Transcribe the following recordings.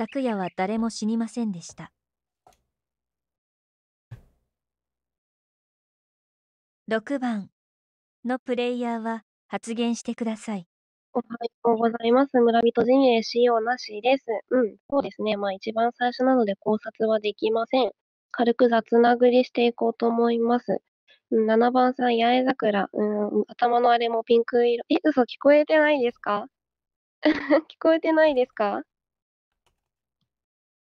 昨夜は誰も死にませんでした。6番のプレイヤーは発言してください。おはようございます。村人陣営使用なしです。うん、そうですね。まあ一番最初なので考察はできません。軽く雑なぐりしていこうと思います。7番さん、八重桜。うん、頭のあれもピンク色。え、嘘、聞こえてないですか 聞こえてないですか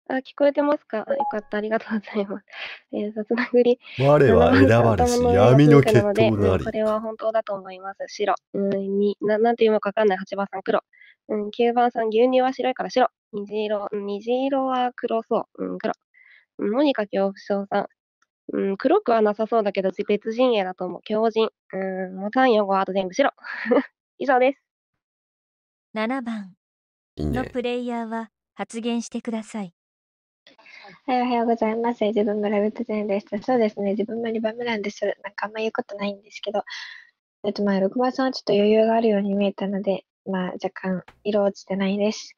あ、聞こえてますかよかった、ありがとうございます。えー、つなぐり。我は選ばれし、闇の決闘なり。これは本当だと思います。白。うん、にななんていうのかわかんない。8番さん、黒。うん、9番さん、牛乳は白いから白。虹色、虹色は黒そう。うん、黒。モニカ恐怖症さん。うん、黒くはなさそうだけど、別陣営だと思う。狂人。うん、もう3、4、5、あと全部白。以上です。7番のプレイヤーは発言してください。はい、おはようございます。自分もラブプゼンでした。そうですね、自分も2番目なんです。なんかあんま言うことないんですけど、えっとまあ、6番さんはちょっと余裕があるように見えたので、まあ若干色落ちてないです。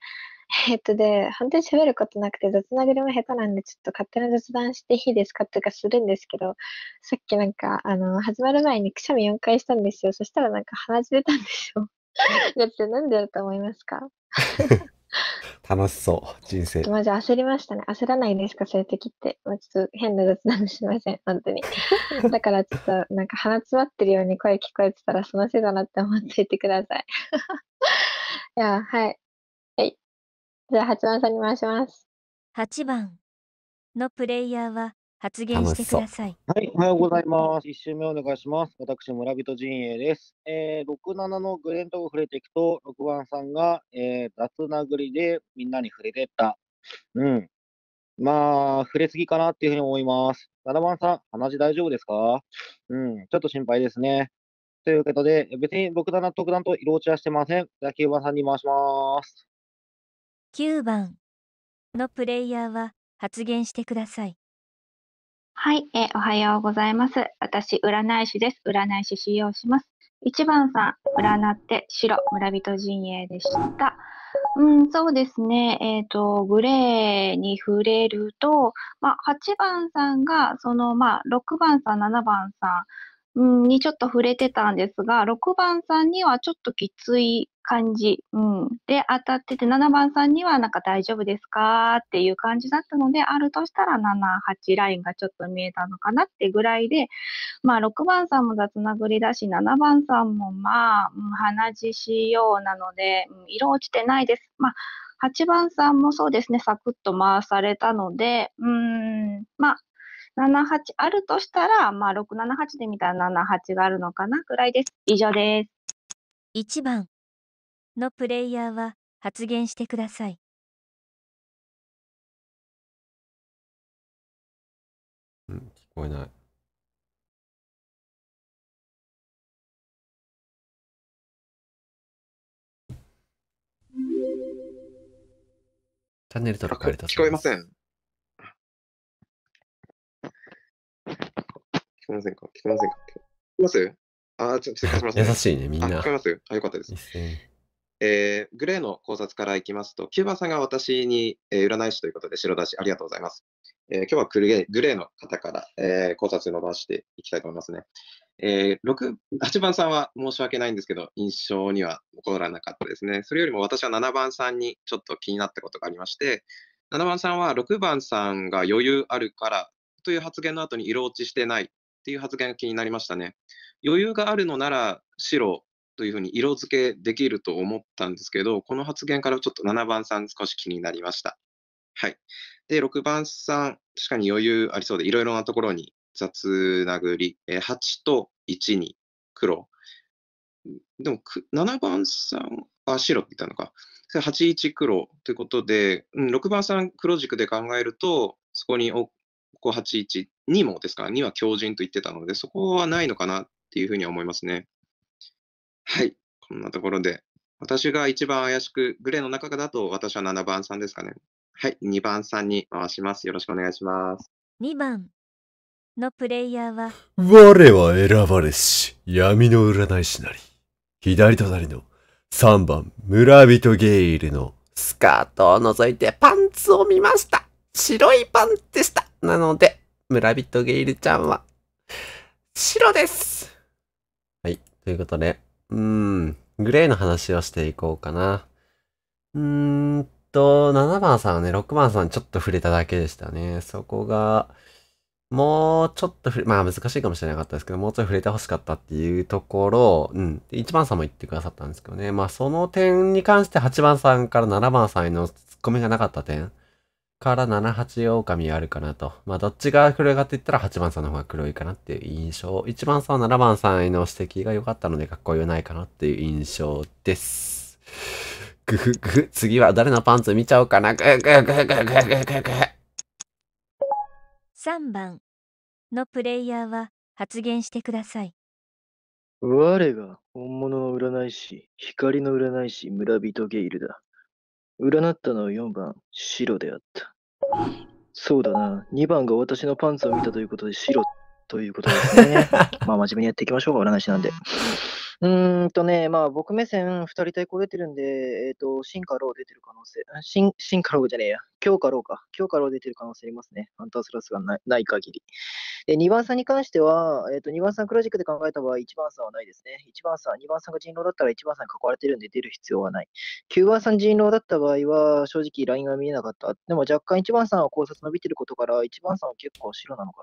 えっとで、本当に喋ることなくて雑なぐりも下手なんで、ちょっと勝手な雑談していいですかとかするんですけど、さっきなんか、あの、始まる前にくしゃみ4回したんですよ。そしたらなんか鼻血出たんですよ。だ ってなんでだと思いますか 楽しそう、人生。マジ焦りましたね。焦らないですか、そういう時って。ちょっと変な雑談しません、本当に。だからちょっと、なんか鼻詰まってるように声聞こえてたら、そのせいだなって思っていてください。いや、はい。はい。じゃあ、8番さんに回します。8番のプレイヤーは、発言してください。はい、おはようございます。一周目お願いします。私、村人陣営です。えー、六七のグレントを触れていくと、六番さんが、えー、雑殴りでみんなに触れてった。うん。まあ、触れすぎかなっていうふうに思います。七番さん、鼻血大丈夫ですかうん、ちょっと心配ですね。ということで、別に僕6、7特段と色落ちはしてません。じゃあ番さんに回します。九番のプレイヤーは発言してください。はい、えー、おはようございます。私、占い師です。占い師使用します。1番さん、占って白、村人陣営でした。うん、そうですね。えっ、ー、と、グレーに触れると、まあ、8番さんが、その、まあ、6番さん、7番さん、にちょっと触れてたんですが、6番さんにはちょっときつい感じ、うん、で当たってて、7番さんにはなんか大丈夫ですかっていう感じだったので、あるとしたら7、8ラインがちょっと見えたのかなってぐらいで、まあ6番さんも雑なぐりだし、7番さんもまあ、うん、鼻血仕様なので、うん、色落ちてないです。まあ8番さんもそうですね、サクッと回されたので、うん、まあ、7、8あるとしたら、まあ、6、7、8で見たら7、8があるのかなくらいです。以上です。1番のプレイヤーは発言してください。うん、聞こえない。チャンネル登録ありがとうございます。聞こえません。きませんか聞きませんか聞きますあ、ちょっと勝ます、ん。優しいね、みんな。聞こえますあ、よかったです。えー、グレーの考察からいきますと、キューバさんが私に、えー、占い師ということで、白出し、ありがとうございます。えー、今日はグレーグレーの方から、えー、考察伸ばしていきたいと思いますね。えー、8番さんは申し訳ないんですけど、印象には残らなかったですね。それよりも私は7番さんにちょっと気になったことがありまして、7番さんは6番さんが余裕あるからという発言の後に色落ちしてないっていう発言が気になりましたね。余裕があるのなら白というふうに色付けできると思ったんですけど、この発言からちょっと7番さん少し気になりました。はい。で、6番さん、確かに余裕ありそうで、いろいろなところに雑殴り、えー、8と1に黒。でも、7番さん、あ、白って言ったのか。8、1黒ということで、うん、6番さん黒軸で考えると、そこに581、2もですから、2は強靭と言ってたので、そこはないのかなっていうふうには思いますね。はい、こんなところで。私が一番怪しく、グレーの中だと私は7番さんですかね。はい、2番さんに回します。よろしくお願いします。2番のプレイヤーは我は選ばれし、闇の占い師なり。左隣の3番村人ゲイルのスカートを覗いてパンツを見ました。白いパンツでした。なので、村人ゲイルちゃんは、白ですはい、ということで、うーん、グレーの話をしていこうかな。うーんと、7番さんはね、6番さんちょっと触れただけでしたね。そこが、もうちょっと触れ、まあ難しいかもしれなかったですけど、もうちょい触れて欲しかったっていうところ、うん。1番さんも言ってくださったんですけどね。まあその点に関して8番さんから7番さんへのツッコミがなかった点。から78狼あるかなと。まあ、どっちが黒いかって言ったら8番さんの方が黒いかなっていう印象。1番さん7番さんへの指摘が良かったのでかっこよないかなっていう印象です。ぐふぐふ、次は誰のパンツ見ちゃおうかな。ぐぐぐぐぐぐぐぐ。3番のプレイヤーは発言してください。我が本物の占い師、光の占い師、村人ゲイルだ。占ったのは4番、白であった。そうだな、2番が私のパンツを見たということで白ということですね。まあ真面目にやっていきましょうか、占い師なんで。うーんとね、まあ、僕目線、二人対抗出てるんで、えっ、ー、と、進化ロー出てる可能性、進進化ローじゃねえや、強化ローか、強化ロー出てる可能性ありますね、アンタースラスがないない限り。で、2番さんに関しては、えっ、ー、と、2番さんクラジックで考えた場合、1番さんはないですね。1番さん、2番さんが人狼だったら1番さんに囲われてるんで出る必要はない。9番さん人狼だった場合は、正直ラインが見えなかった。でも若干1番さんは考察伸びてることから、1番さんは結構白なのか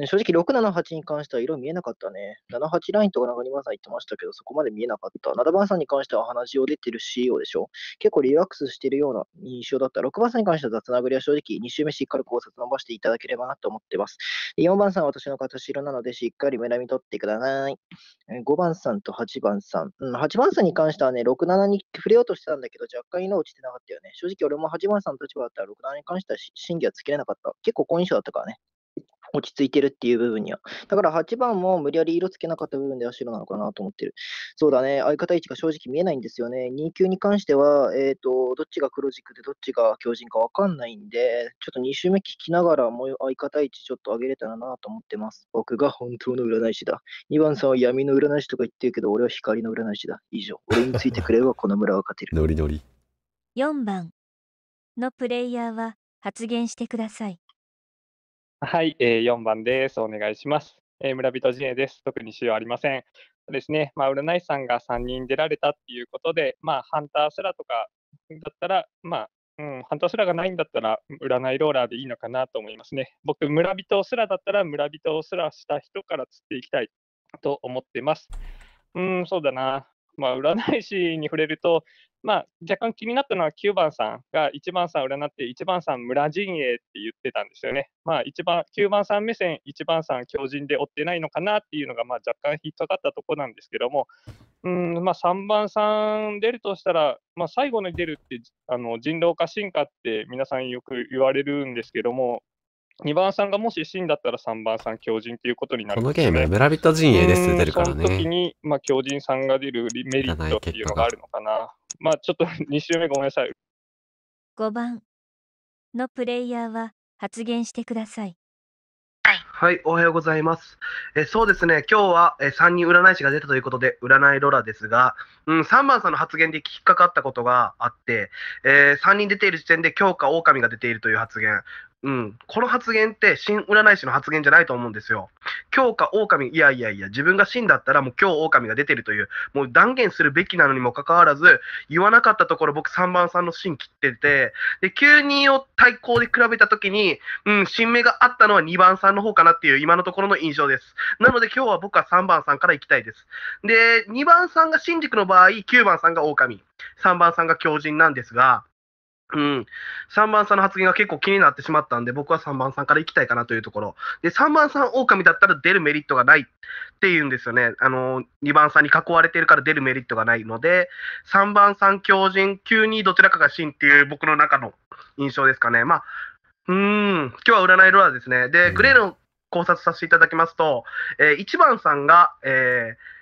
な。正直678に関しては色見えなかったね。78ラインとかなんか2番さん言ってました。したけど、そこまで見えなかった。7番さんに関しては話を出てる CEO でしょ。結構リラックスしてるような印象だった。6番さんに関しては雑なぐりは正直、2周目しっかり考察伸ばしていただければなと思ってます。4番さんは私の形色なので、しっかり胸並み取ってください。5番さんと8番さん。うん、8番さんに関してはね、6、7に触れようとしてたんだけど、若干色落ちてなかったよね。正直俺も8番さんの立場だったら、6、7に関しては審議はつけれなかった。結構好印象だったからね。落ち着いてるっていう部分には。だから8番も無理やり色つけなかった部分では白なのかなと思ってる。そうだね、相方位置が正直見えないんですよね。2級に関しては、えっ、ー、と、どっちが黒軸でどっちが強靭かわかんないんで、ちょっと2周目聞きながら、もう相方位置ちょっと上げれたらなと思ってます。僕が本当の占い師だ。2番さんは闇の占い師とか言ってるけど、俺は光の占い師だ。以上。俺についてくれば この村は勝てる。ノリノリ。4番のプレイヤーは発言してください。はい、えー、4番です。お願いします。えー、村人陣営です。特に使用ありません。ですね、まあ、占い師さんが3人出られたっていうことで、まあ、ハンタースラとかだったら、まあ、うん、ハンタースラがないんだったら、占いローラーでいいのかなと思いますね。僕、村人スラだったら、村人スラした人から釣っていきたいと思ってます。うん、そうだな。まあ、占い師に触れると、まあ、若干気になったのは9番さんが1番さん占って1番さん村陣営って言ってたんですよね。まあ、1番9番さん目線1番さん強靭で追ってないのかなっていうのがまあ若干引っかかったとこなんですけどもうんまあ、3番さん出るとしたら、まあ、最後に出るってあの人狼か進化って皆さんよく言われるんですけども2番さんがもし真だったら3番さん強靭ということになる、このゲーム村人陣営です出るからね。その時に、まあ、強靭さんが出るメリットっていうのがあるのかな。まあちょっと2 周目ごめんなさい。5番のプレイヤーは発言してください。はい、おはようございます。えそうですね、今日は、えー3人占い師が出たということで、占いロラですが、うん、3番さんの発言で引っかかったことがあって、えー3人出ている時点で、強化狼が出ているという発言、うん、この発言って新占い師の発言じゃないと思うんですよ。今日か狼、いやいやいや、自分が死んだったらもう今日狼が出てるという、もう断言するべきなのにもかかわらず、言わなかったところ僕3番さんの芯切ってて、で、にを対抗で比べたときに、うん、新芽があったのは2番さんの方かなっていう今のところの印象です。なので今日は僕は3番さんから行きたいです。で、2番さんが新宿の場合、9番さんが狼、3番さんが狂人なんですが、うん、3番さんの発言が結構気になってしまったんで、僕は3番さんから行きたいかなというところ。で、3番さん狼だったら出るメリットがないっていうんですよね。あの、2番さんに囲われてるから出るメリットがないので、3番さん強人、急にどちらかが真っていう僕の中の印象ですかね。まあ、うん、今日は占いロアですね。で、グレーの考察させていただきますと、えー、1番さんが、えー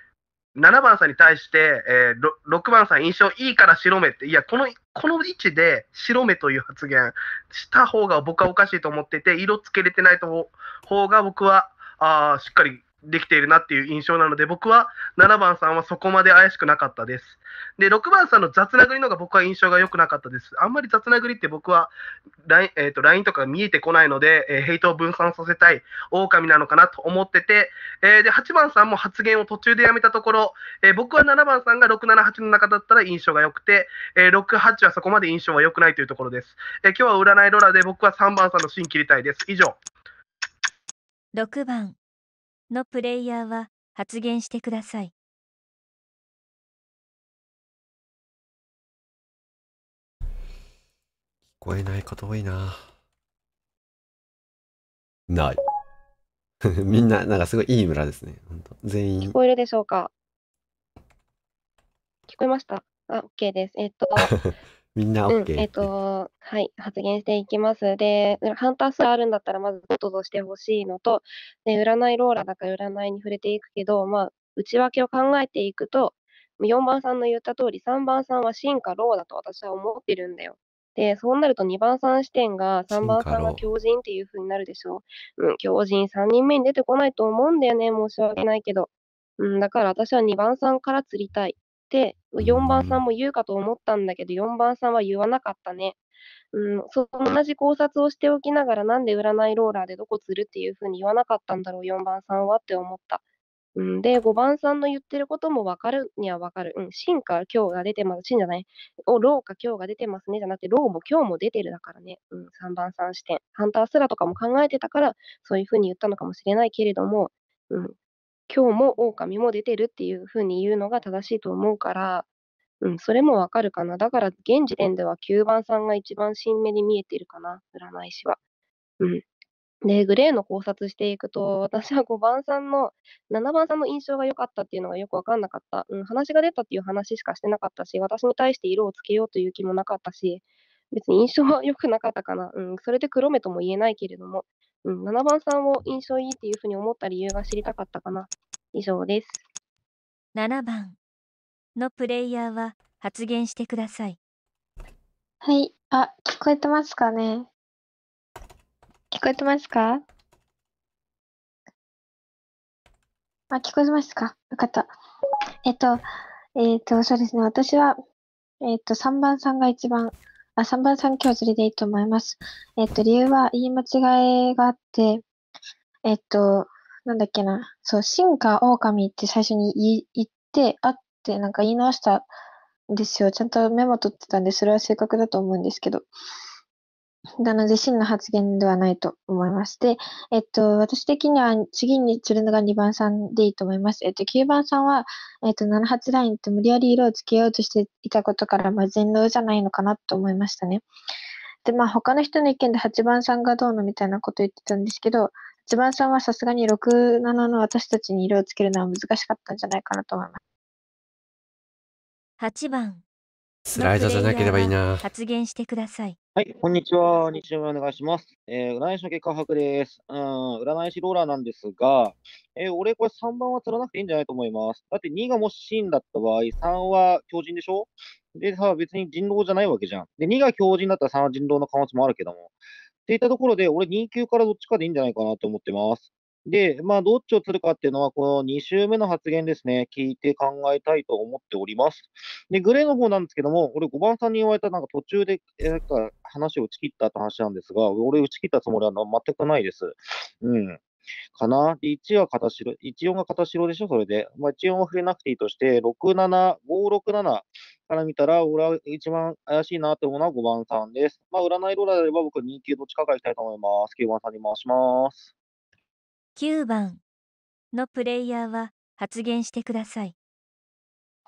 7番さんに対して、えー、6番さん印象いいから白目って、いや、この、この位置で白目という発言した方が僕はおかしいと思ってて、色つけれてないと方が僕は、あしっかりできているなっていう印象なので、僕は7番さんはそこまで怪しくなかったです。で、6番さんの雑なぐりのが僕は印象が良くなかったです。あんまり雑なぐりって僕は LINE、えー、と l i n とか見えてこないので、えー、ヘイトを分散させたい狼なのかなと思ってて、えー、で、8番さんも発言を途中でやめたところ、えー、僕は7番さんが678の中だったら印象が良くて、えー、68はそこまで印象は良くないというところです。えー、今日は占いロラで僕は3番さんの芯切りたいです。以上。6番のプレイヤーは発言してください。聞こえないこと多いな。ない。みんな、なんかすごいいい村ですね。本当全員。聞こえるでしょうか聞こえましたあ、OK です。えっと、みんな OK うん、えっ、ー、と、はい、発言していきます。で、ハンタースがあるんだったら、まずどとぞしてほしいのと、で、占いローラだから占いに触れていくけど、まあ、内訳を考えていくと、4番さんの言った通り、3番さんは進化ローだと私は思ってるんだよ。で、そうなると2番さん視点が3番さんが狂人っていう風になるでしょう。うん、狂人3人目に出てこないと思うんだよね、申し訳ないけど。うん、だから私は2番さんから釣りたい。て4番さんも言うかと思ったんだけど、4番さんは言わなかったね。うん、そ同じ考察をしておきながら、なんで占いローラーでどこ釣るっていうふうに言わなかったんだろう、4番さんはって思った。うん、で、5番さんの言ってることも分かるには分かる。うん、真か今日が出てます。真じゃない。お、ローか今日が出てますね。じゃなくて、ローも今日も出てるだからね。うん、3番さん視点。ハンターすらとかも考えてたから、そういうふうに言ったのかもしれないけれども、うん、今日も狼も出てるっていうふうに言うのが正しいと思うから、うん、それもわかるかな。だから、現時点では9番さんが一番新芽に見えてるかな、占い師は。うん。で、グレーの考察していくと、私は5番さんの、7番さんの印象が良かったっていうのがよくわかんなかった。うん、話が出たっていう話しかしてなかったし、私に対して色をつけようという気もなかったし、別に印象は良くなかったかな。うん、それで黒目とも言えないけれども、うん、7番さんを印象いいっていうふうに思った理由が知りたかったかな。以上です。7番のプレイヤーは発言してください。はい。あ、聞こえてますかね聞こえてますかあ、聞こえてますかよかった。えっと、えっと、そうですね。私は、えっと、3番さんが一番3番3強釣りでいいと思います。えっと、理由は言い間違いがあって、えっと、なんだっけな、そう、進化狼って最初に言って、あって、なんか言い直したんですよ。ちゃんとメモ取ってたんで、それは正確だと思うんですけど。なので、真の発言ではないと思いまして、えっと、私的には次にするのが2番さんでいいと思います。えっと、9番さんは、えっと、7発ラインって無理やり色をつけようとしていたことから、まあ、全能じゃないのかなと思いましたね。で、まあ、他の人の意見で8番さんがどうのみたいなこと言ってたんですけど、8番さんはさすがに6、7の私たちに色をつけるのは難しかったんじゃないかなと思います。8番スライドじゃなければいいな。発言してください。はい、こんにちは。日曜日お願いします。えー、占い師の結果把です。うん、占い師ローラーなんですが、えー、俺これ3番は釣らなくていいんじゃないと思います。だって2がもしシーンだった場合、3は強人でしょでさ、別に人狼じゃないわけじゃん。で、2が強人だったら3は人狼の可能性もあるけども。っていったところで、俺2級からどっちかでいいんじゃないかなと思ってます。で、まあ、どっちを釣るかっていうのは、この2週目の発言ですね、聞いて考えたいと思っております。で、グレーの方なんですけども、俺、5番さんに言われた、なんか途中で、なんか話を打ち切ったって話なんですが、俺、打ち切ったつもりは全くないです。うん。かな。で、1は片白、14が片白でしょ、それで。まあ、14は触れなくていいとして、6、7、5、6、7から見たら、俺は一番怪しいなと思うのは5番さんです。まあ、占いローラーであれば僕2級どっちかがいきたいと思います。9番さんに回します。9番のプレイヤーは発言してください。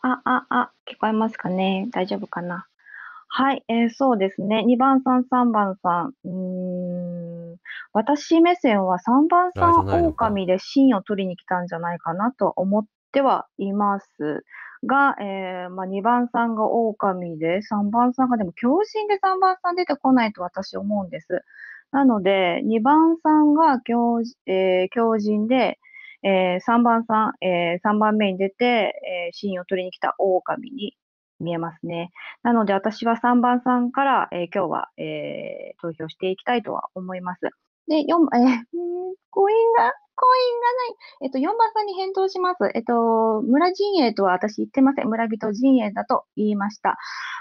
あ、あ、あ、聞こえますかね大丈夫かなはい、えー、そうですね。2番さん、3番さん。うん私目線は3番さん、狼で芯を取りに来たんじゃないかなと思ってはいますが、えーまあ、2番さんが狼で、3番さんがでも強振で3番さん出てこないと私思うんです。なので、2番さんが強,、えー、強で、えー、3番さん、えー、3番目に出て、えー、シーンを取りに来た狼に見えますね。なので、私は3番さんから、えー、今日は、えー、投票していきたいとは思います。で、4、えー、コインが、コインがない。えっと、4番さんに返答します。えっと、村陣営とは私言ってません。村人陣営だと言いました。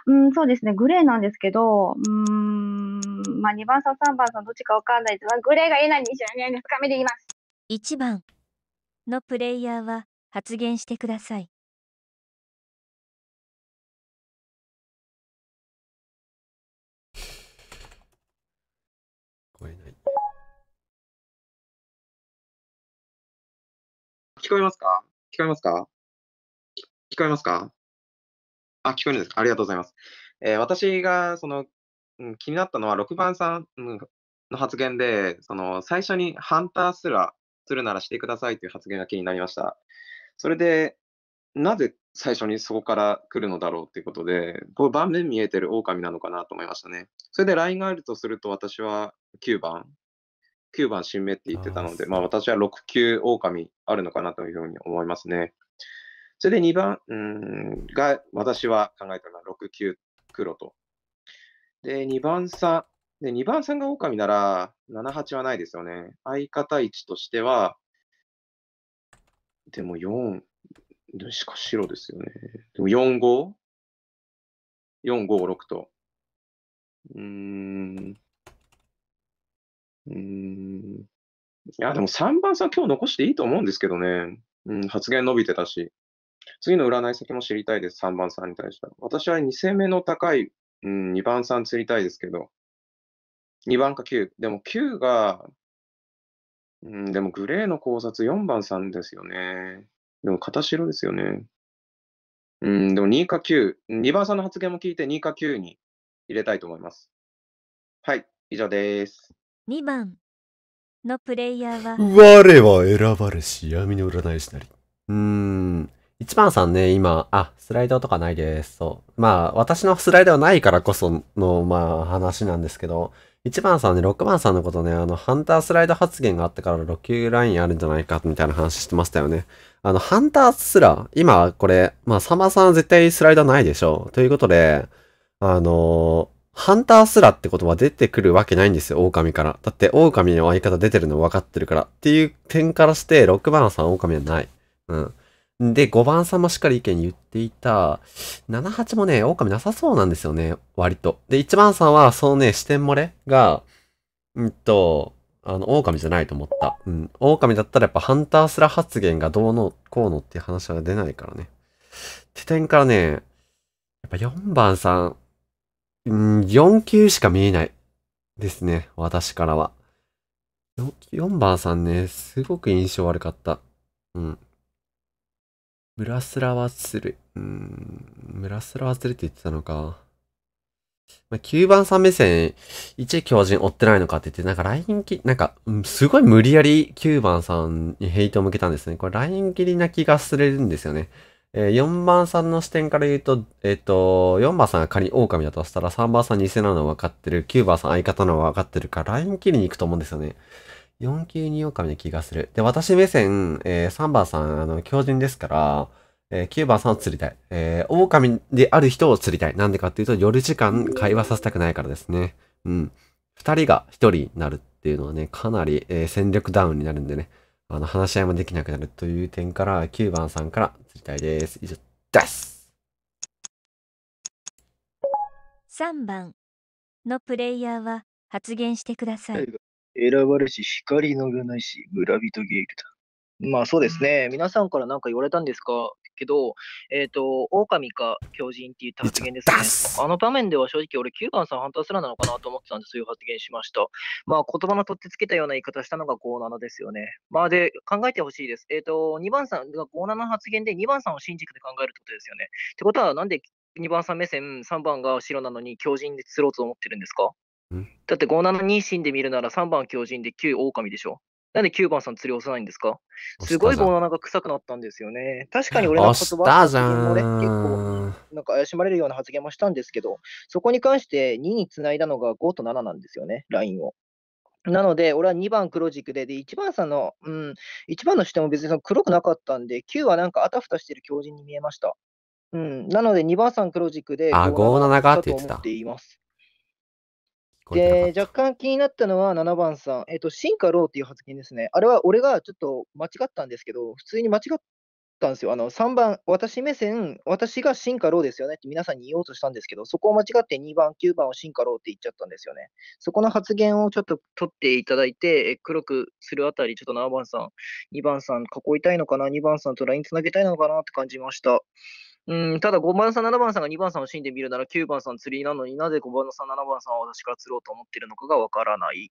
うん、そうですね。グレーなんですけど、うん、まあ、2番さん、3番さん、どっちかわかんないですグレーがえないにしないで深めで言います。1番のプレイヤーは発言してください。聞こえますか聞こえますか聞こえますかあ、聞こえるんですかありがとうございます。えー、私が、その、うん、気になったのは6番さんの発言で、その、最初にハンターすら、するならしてくださいという発言が気になりました。それで、なぜ最初にそこから来るのだろうっていうことで、こう盤面見えてる狼なのかなと思いましたね。それでラインがあるとすると、私は9番9番新芽って言ってたので、まあ、私は6級狼あるのかなというふうに思いますね。それで2番うんが私は考えたのは6級黒と。で、2番さん。で、2番さんが狼なら7、八はないですよね。相方位置としては、でも4、しか白ですよね。でも4、5?4、5、6と。うーん。うん。いや、でも3番さん今日残していいと思うんですけどね。うん、発言伸びてたし。次の占い先も知りたいです、3番さんに対しては。私は2戦目の高い、うん、2番さん釣りたいですけど。2番か9。でも9が、うん、でもグレーの考察4番さんですよね。でも片白ですよね。うん、でも2か9。2番さんの発言も聞いて2か9に入れたいと思います。はい、以上です。2番のプレイヤーは我は選ばれし闇の占い師なりうーん1番さんね今あスライドとかないですそうまあ私のスライドはないからこそのまあ話なんですけど1番さんね6番さんのことねあのハンタースライド発言があってから6級ラインあるんじゃないかみたいな話してましたよねあのハンターすら今これまあさマまさん絶対スライドないでしょということであのーハンターすらって言葉出てくるわけないんですよ、狼から。だって狼の相方出てるの分かってるから。っていう点からして、6番さん狼はない。うん。で、5番さんもしっかり意見言っていた。7、8もね、狼なさそうなんですよね、割と。で、1番さんは、そのね、視点漏れが、うんと、あの、狼じゃないと思った。うん。狼だったらやっぱハンターすら発言がどうの、こうのっていう話は出ないからね。って点からね、やっぱ4番さん、うん、4級しか見えない。ですね。私からは。4番さんね、すごく印象悪かった。うん。ムラスラはする。うん、ムラスラ忘れって言ってたのか。まあ、9番さん目線、1強人追ってないのかって言って、なんか LINE 切り、なんか、うん、すごい無理やり9番さんにヘイトを向けたんですね。これ LINE 切りな気がするんですよね。えー、4番さんの視点から言うと、えっ、ー、と、4番さんが仮に狼だとしたら、3番さん偽なの分かってる、9番さん相方なの分かってるから、ライン切りに行くと思うんですよね。4級に狼な気がする。で、私目線、えー、3番さん、あの、狂人ですから、えー、9番さんを釣りたい。えー、狼である人を釣りたい。なんでかっていうと、夜時間会話させたくないからですね。うん。2人が1人になるっていうのはね、かなり、えー、戦力ダウンになるんでね。あの、話し合いもできなくなるという点から、9番さんから釣りたいです。以上です。3番のプレイヤーは発言してください。選ばれし光のがないし、村人ゲールだ。まあそうですね。皆さんから何か言われたんですかけど、えっ、ー、と、狼か狂人って言った発言ですね。あの場面では正直俺9番さんハンタースラーなのかなと思ってたんで、そういう発言しました。まあ、言葉の取ってつけたような言い方したのが57ですよね。まあ、で、考えてほしいです。えっ、ー、と、2番さんが57発言で2番さんを新軸で考えるってことですよね。ってことは、なんで2番さん目線、3番が白なのに狂人で釣ろうと思ってるんですかだって5 7死んでみるなら3番狂人で9狼でしょなんで9番さん釣り押さないんですかすごい棒のが臭くなったんですよね。確かに俺の言葉ね、結構、なんか怪しまれるような発言もしたんですけど、そこに関して2につないだのが5と7なんですよね、ラインを。なので、俺は2番黒軸で、で、1番さんの、うん、1番の視点も別にその黒くなかったんで、9はなんかあたふたしてる狂人に見えました。うん、なので、2番さん黒軸で、あ、5、7かって言ってた。います。で、若干気になったのは7番さん、えっ、と、進化ローっていう発言ですね。あれは俺がちょっと間違ったんですけど、普通に間違ったんですよ。あの、3番、私目線、私が進化ローですよねって皆さんに言おうとしたんですけど、そこを間違って2番、9番を進化ローって言っちゃったんですよね。そこの発言をちょっと取っていただいて、黒くするあたり、ちょっと7番さん、2番さん囲いたいのかな、2番さんと LINE つなげたいのかなって感じました。うん、ただ5番さん、7番さんが2番さんを死んでみるなら9番さん釣りなのになぜ5番さん、7番さんは私から釣ろうと思ってるのかがわからない。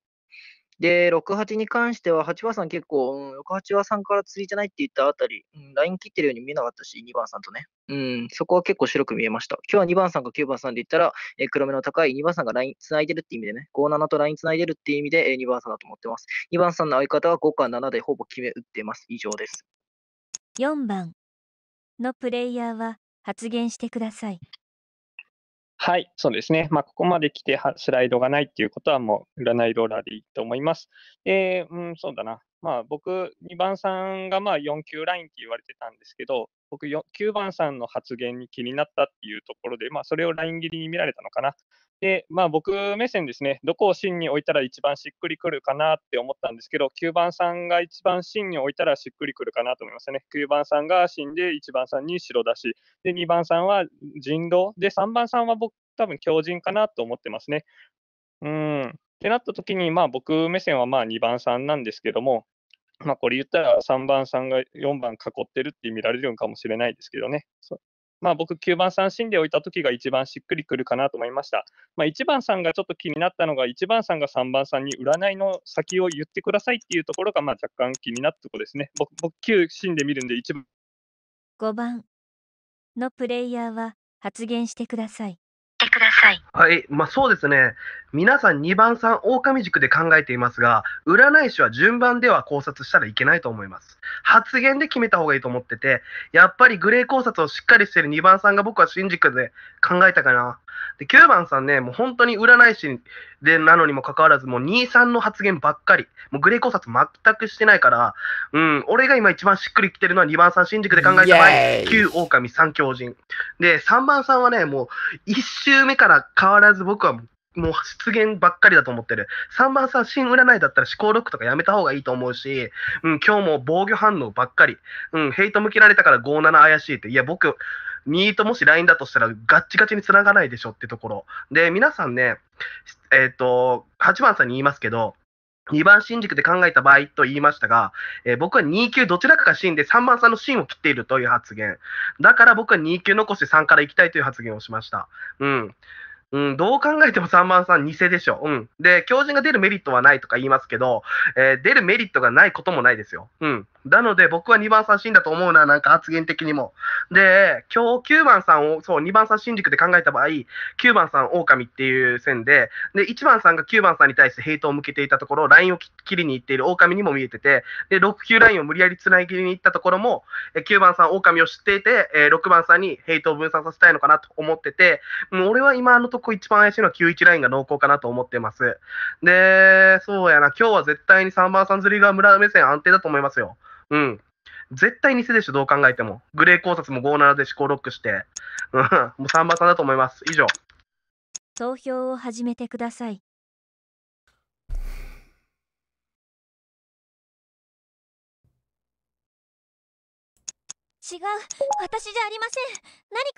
で、68に関しては、8番さん結構、うん、68はんから釣りじゃないって言ったあたり、うん、ライン切ってるように見えなかったし、2番さんとね。うん、そこは結構白く見えました。今日は2番さんか9番さんで言ったら、えー、黒目の高い2番さんがライン繋いでるって意味でね、57とライン繋いでるって意味で、えー、2番さんだと思ってます。2番さんの相方は5か7でほぼ決め打ってます。以上です。4番のプレイヤーは、発言してください。はい、そうですね。まあ、ここまで来てスライドがないっていうことはもう占いローラーでいいと思います。えー、うん、そうだな。まあ、僕、2番さんがまあ4級ラインって言われてたんですけど、僕、9番さんの発言に気になったっていうところで、まあ、それをライン切りに見られたのかな。で、まあ、僕目線ですね、どこを芯に置いたら一番しっくりくるかなって思ったんですけど、9番さんが一番芯に置いたらしっくりくるかなと思いますね。9番さんが芯で、1番さんに白だし、で、2番さんは人狼、で、3番さんは僕、多分強靭かなと思ってますね。うん。ってなった時に、まあ、僕目線はまあ2番さんなんですけども、まあ、これ言ったら3番さんが4番囲ってるって見られるかもしれないですけどね。まあ、僕、9番三振で置いた時が一番しっくりくるかなと思いました。まあ、1番さんがちょっと気になったのが、1番さんが3番さんに占いの先を言ってくださいっていうところが、まあ、若干気になったところですね。僕、僕9芯で見るんで1番。5番のプレイヤーは発言してください。ください。はい、まあ、そうですね。皆さん2番さん狼軸で考えていますが、占い師は順番では考察したらいけないと思います。発言で決めた方がいいと思ってて、やっぱりグレー考察をしっかりしてる2番さんが僕は新軸で考えたかな。で、9番さんね、もう本当に占い師でなのにもかかわらず、もう2、3の発言ばっかり。もうグレー考察全くしてないから、うん、俺が今一番しっくりきてるのは2番さん新宿で考えた場合、9狼3狂人。で、3番さんはね、もう1周目から変わらず僕はもうもう出現ばっかりだと思ってる。3番さん、新占いだったら思考力とかやめた方がいいと思うし、うん、今日も防御反応ばっかり。うん、ヘイト向けられたから57怪しいって。いや、僕、ニートもし LINE だとしたらガッチガチに繋がないでしょってところ。で、皆さんね、えっ、ー、と、8番さんに言いますけど、2番新宿で考えた場合と言いましたが、えー、僕は2級どちらかが芯で3番さんの芯を切っているという発言。だから僕は2級残して3から行きたいという発言をしました。うん。うん、どう考えても3番さん偽でしょ。うん。で、狂人が出るメリットはないとか言いますけど、えー、出るメリットがないこともないですよ。うん。なので、僕は2番三振だと思うな、なんか発言的にも。で、今日9番さんを、そう、2番三振軸で考えた場合、9番さん狼っていう線で、で、1番さんが9番さんに対してヘイトを向けていたところ、ラインを切りに行っている狼にも見えてて、で、6球ラインを無理やりつなぎに行ったところも、9番さん狼を知っていて、6番さんにヘイトを分散させたいのかなと思ってて、もう俺は今のとこ一番怪しいのは91ラインが濃厚かなと思ってます。で、そうやな、今日は絶対に3番さん釣りが村目線安定だと思いますよ。うん。絶対偽でしょ、どう考えても。グレー考察も57で思考ロックして。うん、もう3番さんだと思います。以上。投票を始めてください。違う、私じゃありません。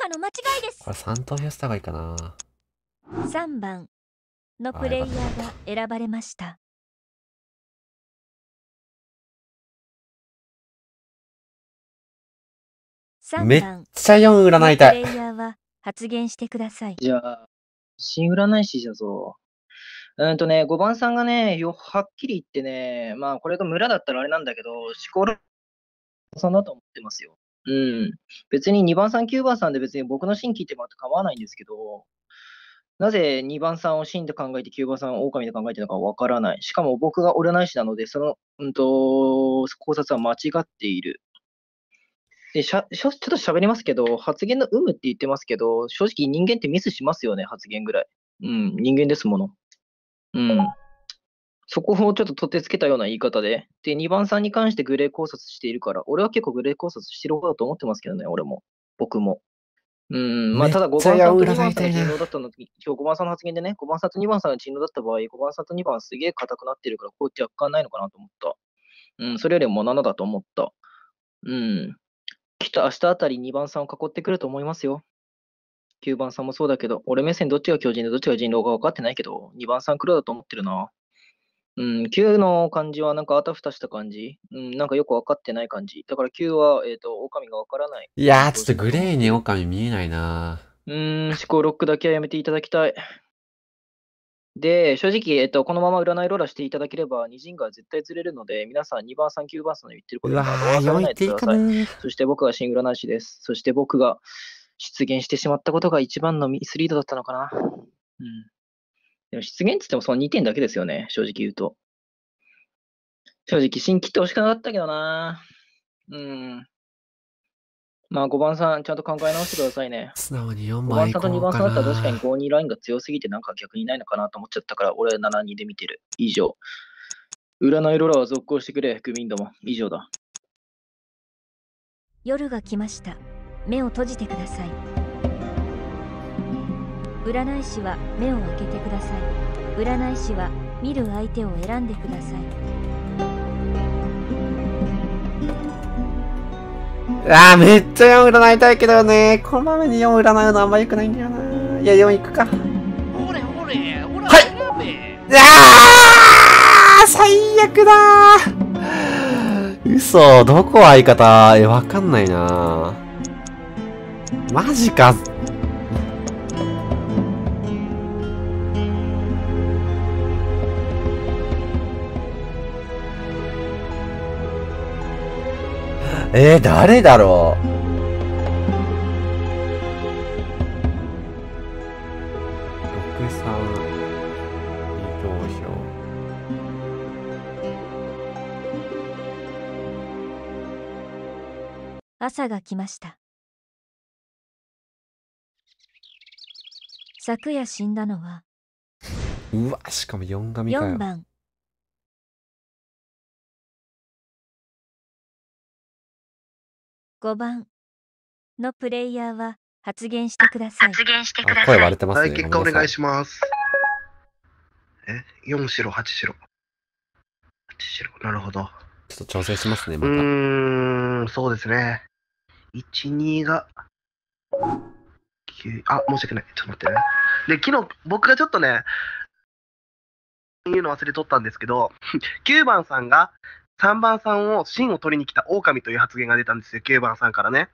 何かの間違いです。これ3投票した方がいいかな。3番のプレイヤーが選ばれました。めっちゃ4占いたい。レイヤーは発言してください。じゃあ、新占い師じゃぞ。うんとね、5番さんがね、よはっきり言ってね、まあこれが村だったらあれなんだけど、思考さんだと思ってますよ。うん。別に2番さん、9番さんで別に僕の芯聞いてもらって構わないんですけど、なぜ2番さんを芯で考えて9番さんを狼で考えてるのかわからない。しかも僕が占い師なので、その、うんと、考察は間違っている。でしゃしょちょっと喋りますけど、発言の有無って言ってますけど、正直人間ってミスしますよね、発言ぐらい。うん、人間ですもの。うん。そこをちょっと取ってつけたような言い方で。で、2番さんに関してグレー考察しているから、俺は結構グレー考察してる方だと思ってますけどね、俺も。僕も。うん、まあ、ただ5番さんと2番さんの人狼だったの、今日5番さんの発言でね、5番さんと2番さんの人狼だった場合、5番さんと2番すげえ硬くなってるから、こう若干ないのかなと思った。うん、それよりも7だと思った。うん。きっと明日あたり2番さんを囲ってくると思いますよ。9番さんもそうだけど、俺目線どっちが巨人でどっちが人狼か分かってないけど、2番さん黒だと思ってるな。うん、9の感じはなんかあたふたした感じ。うん、なんかよく分かってない感じ。だから9は、えっ、ー、と、狼が分からない。いやー、ちょっとグレーに狼見えないなー。うーん、思考ロックだけはやめていただきたい。で、正直、えっと、このまま占いローラーしていただければ、二陣が絶対釣れるので、皆さん2番さん、9番さんの言ってることには合わないでください。そして僕が新占い師です。そして僕が出現してしまったことが一番のミスリードだったのかな。うん。でも出現って言ってもその2点だけですよね、正直言うと。正直、新切ってほしくなかったけどな。うん。まあ5番さん、ちゃんと考え直してくださいね。素直に4 5番さ行んことうかな。2番さんだったら確かに5、2ラインが強すぎてなんか逆にないのかなと思っちゃったから、俺は7、2で見てる。以上。占いロラは続行してくれ、クミンども。以上だ。夜が来ました目を閉じてください占い師は目を開けてください占い師は見る相手を選んでくださいあー、めっちゃ4占いたいけどね、このままに4占うのあんま良くないんだよな。いや、4行くか。ほれほれ、ほら、はい、あー最悪だー嘘、どこ相方え、わかんないなマジか、えー、誰だろう朝が来ました昨夜死んだのはうわしかも4紙かよ4番5番のプレイヤーは発言してください。発言してください。声割れてますね。はい、結果お願いします。え、4白、8白。8白、なるほど。ちょっと調整しますね、また。うーん、そうですね。1、2が、九。あ、申し訳ない。ちょっと待ってね。で、昨日、僕がちょっとね、言うの忘れとったんですけど、9 番さんが、3番さんを芯を取りに来た狼という発言が出たんですよ、9番さんからね。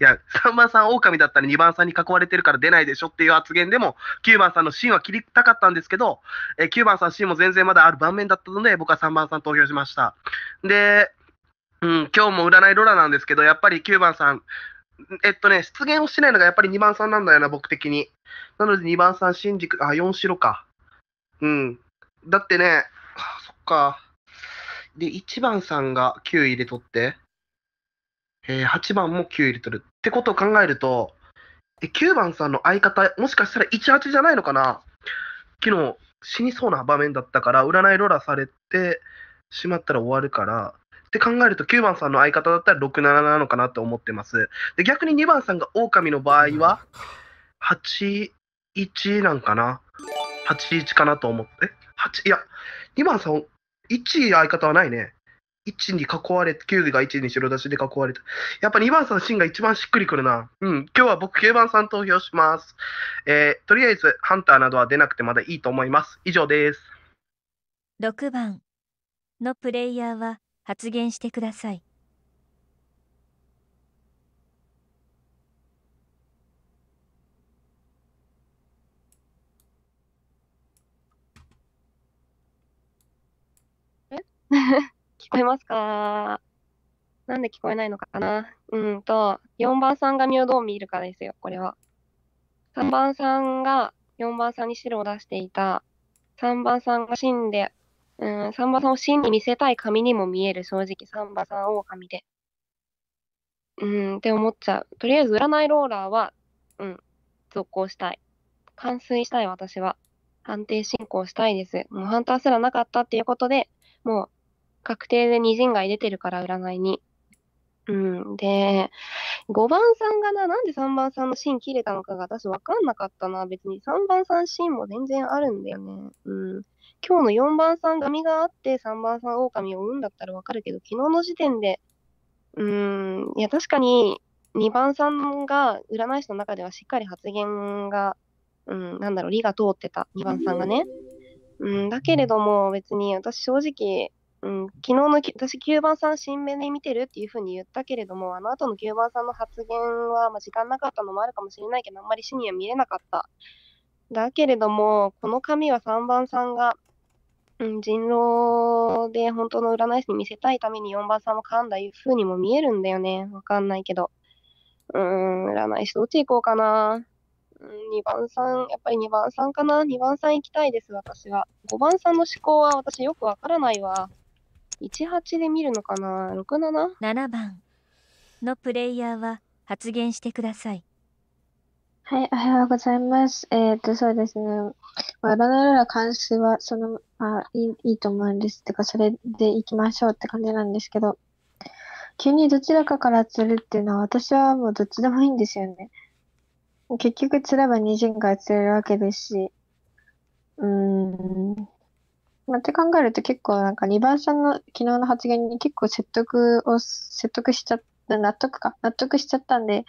いや、3番さん狼だったら2番さんに囲われてるから出ないでしょっていう発言でも、9番さんの芯は切りたかったんですけど、え9番さん芯も全然まだある盤面だったので、僕は3番さん投票しました。で、うん、今日も占いロラなんですけど、やっぱり9番さん、えっとね、出現をしないのがやっぱり2番さんなんだよな、僕的に。なので2番さん、新宿、あ、4白か。うん。だってね、そっか。で、1番さんが9入れとって、えー、8番も9入れとる。ってことを考えると、え9番さんの相方、もしかしたら18じゃないのかな昨日、死にそうな場面だったから、占いロラされてしまったら終わるから、って考えると、9番さんの相方だったら67なのかなと思ってます。で、逆に2番さんが狼の場合は、81なんかな ?81 かなと思って。8、いや、2番さん、1相方はないね。1に囲われて、9が1に白出しで囲われて。やっぱ2番さんの芯が一番しっくりくるな。うん、今日は僕9番さん投票します。えー、とりあえず、ハンターなどは出なくてまだいいと思います。以上です。6番のプレイヤーは発言してください。聞こえますかなんで聞こえないのかなうんと、4番さんがミューうを見るかですよ、これは。3番さんが4番さんに白を出していた。3番さんがんで、うん、3番さんを真に見せたい紙にも見える、正直。3番さんを狼で。うん、って思っちゃう。とりあえず、占いローラーは、うん、続行したい。完遂したい、私は。安定進行したいです。もうハンターすらなかったっていうことで、もう確定で二が外出てるから、占いに。うん。で、5番さんがな、なんで3番さんの芯切れたのかが私わかんなかったな。別に3番さん芯も全然あるんだよね。うん。今日の4番さん髪があって3番さん狼を産んだったらわかるけど、昨日の時点で、うん、いや確かに2番さんが占い師の中ではしっかり発言が、うん、なんだろう、理が通ってた2番さんがね。うん、だけれども別に私正直、うん、昨日の私、9番さん新目で見てるっていうふうに言ったけれども、あの後の9番さんの発言は、まあ、時間なかったのもあるかもしれないけど、あんまりシニア見れなかった。だけれども、この紙は3番さんが、うん、人狼で本当の占い師に見せたいために4番さんも噛んだいうふうにも見えるんだよね。わかんないけど。うん、占い師どっち行こうかな。2番さん、やっぱり2番さんかな。2番さん行きたいです、私は。5番さんの思考は私よくわからないわ。18で見るのかな ?67? 7番のプレイヤーは発言してください。はい、おはようございます。えっ、と、そうですね。まあ、ラナルラ関数は、その、あいい、いいと思うんです。てか、それで行きましょうって感じなんですけど、急にどちらかから釣るっていうのは、私はもうどっちでもいいんですよね。結局釣れば二人が釣れるわけですし、うーん、まって考えると結構なんか2番さんの昨日の発言に結構説得を、説得しちゃった、納得か、納得しちゃったんで、